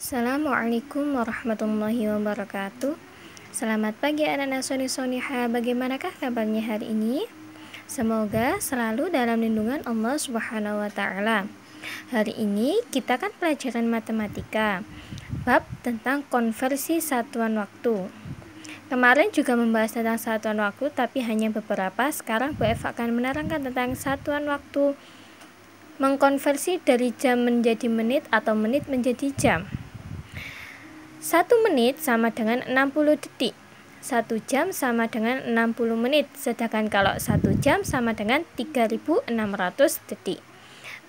Assalamualaikum warahmatullahi wabarakatuh Selamat pagi anak-anak Soni Soniha Bagaimanakah kabarnya hari ini? Semoga selalu dalam lindungan Allah Subhanahu wa taala. Hari ini kita akan pelajaran matematika bab tentang konversi satuan waktu. Kemarin juga membahas tentang satuan waktu, tapi hanya beberapa. Sekarang Bu Eva akan menerangkan tentang satuan waktu mengkonversi dari jam menjadi menit atau menit menjadi jam. 1 menit sama dengan 60 detik. 1 jam sama dengan 60 menit, sedangkan kalau 1 jam sama dengan 3600 detik.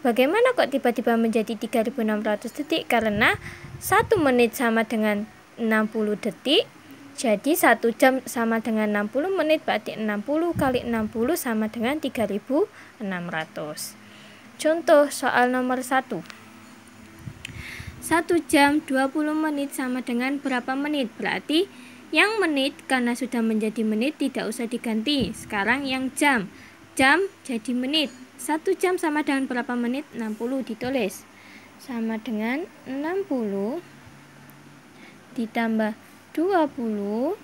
Bagaimana kok tiba-tiba menjadi 3600 detik? Karena 1 menit sama dengan 60 detik. Jadi 1 jam sama dengan 60 menit berarti 60 kali 60 sama dengan 3600. Contoh soal nomor 1. 1 jam 20 menit sama dengan berapa menit? Berarti yang menit karena sudah menjadi menit tidak usah diganti. Sekarang yang jam. Jam jadi menit. 1 jam sama dengan berapa menit? 60 ditulis. Sama dengan 60 ditambah 20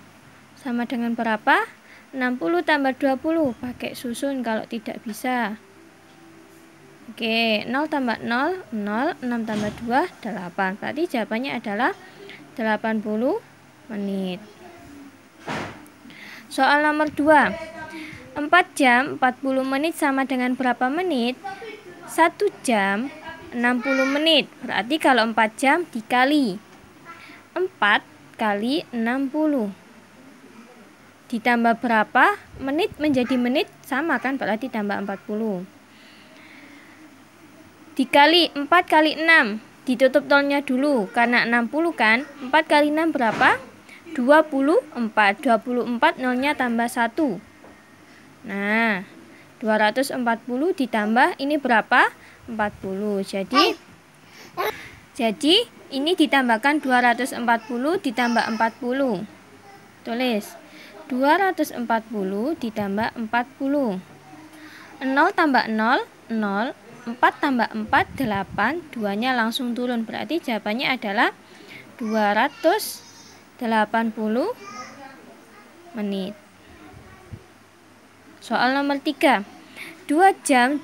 sama dengan berapa? 60 tambah 20 pakai susun kalau tidak bisa Oke, 0 tambah 0, 0, 6 tambah 2, 8. Berarti jawabannya adalah 80 menit. Soal nomor 2. 4 jam 40 menit sama dengan berapa menit? 1 jam 60 menit. Berarti kalau 4 jam dikali 4 kali 60. Ditambah berapa? Menit menjadi menit sama kan berarti tambah 40. Dikali 4 kali 6. Ditutup nolnya dulu karena 60 kan. 4 kali 6 berapa? 24. 24 nolnya tambah 1. Nah, 240 ditambah ini berapa? 40. Jadi jadi ini ditambahkan 240 ditambah 40. Tulis 240 ditambah 40. 0 tambah 0 0 4 tambah 4, 8. Duanya langsung turun. Berarti jawabannya adalah 280 menit. Soal nomor 3. 2 jam 25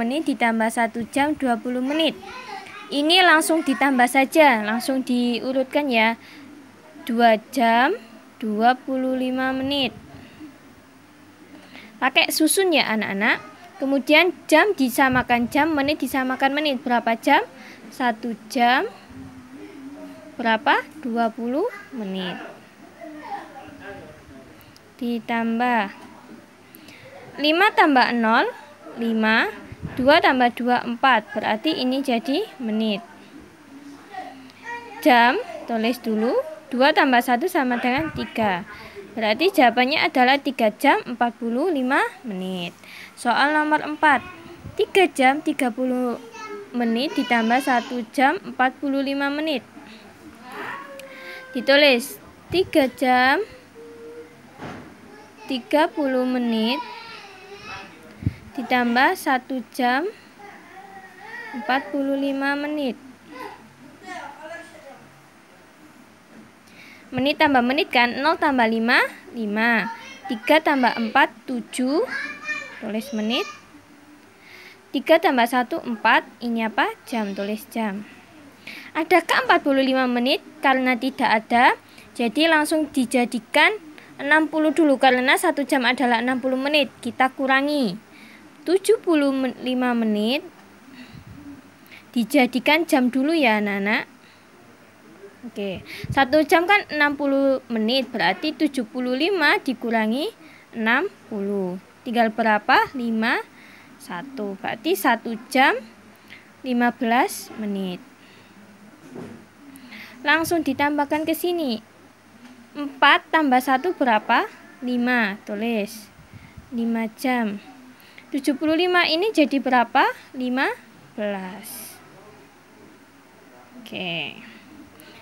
menit ditambah 1 jam 20 menit. Ini langsung ditambah saja, langsung diurutkan ya. 2 jam 25 menit. Pakai susun ya anak-anak. Kemudian jam disamakan jam, menit disamakan menit. Berapa jam? 1 jam. Berapa? 20 menit. Ditambah 5 tambah 0, 5. 2 tambah 2, 4. Berarti ini jadi menit. Jam, tulis dulu. 2 tambah 1 sama dengan 3. Berarti jawabannya adalah 3 jam 45 menit. Soal nomor 4. 3 jam 30 menit ditambah 1 jam 45 menit. Ditulis 3 jam 30 menit ditambah 1 jam 45 menit. Menit tambah menit kan 0 tambah 5 5 3 tambah 4 7 Tulis menit 3 tambah 1 4 Ini apa? Jam tulis jam Adakah 45 menit? Karena tidak ada Jadi langsung dijadikan 60 dulu Karena 1 jam adalah 60 menit Kita kurangi 75 menit dijadikan jam dulu ya anak-anak Oke, satu jam kan 60 menit, berarti 75 dikurangi 60. Tinggal berapa? 5, 1. Berarti 1 jam 15 menit. Langsung ditambahkan ke sini. 4 tambah 1 berapa? 5, tulis. 5 jam. 75 ini jadi berapa? 15. Oke. Okay.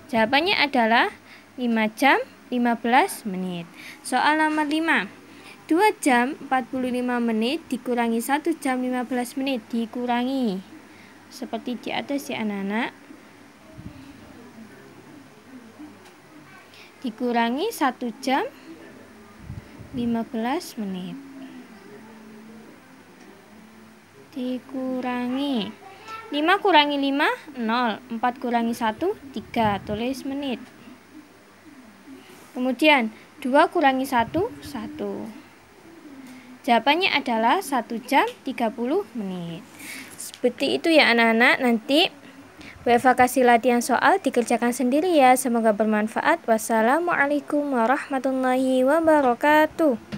Jawabannya adalah 5 jam 15 menit. Soal nomor 5. 2 jam 45 menit dikurangi 1 jam 15 menit dikurangi. Seperti di atas ya anak-anak. Dikurangi 1 jam 15 menit. Dikurangi 5 kurangi 5, 0. 4 kurangi 1, 3. Tulis menit. Kemudian, 2 kurangi 1, 1. Jawabannya adalah 1 jam 30 menit. Seperti itu ya anak-anak. Nanti WFA kasih latihan soal dikerjakan sendiri ya. Semoga bermanfaat. Wassalamualaikum warahmatullahi wabarakatuh.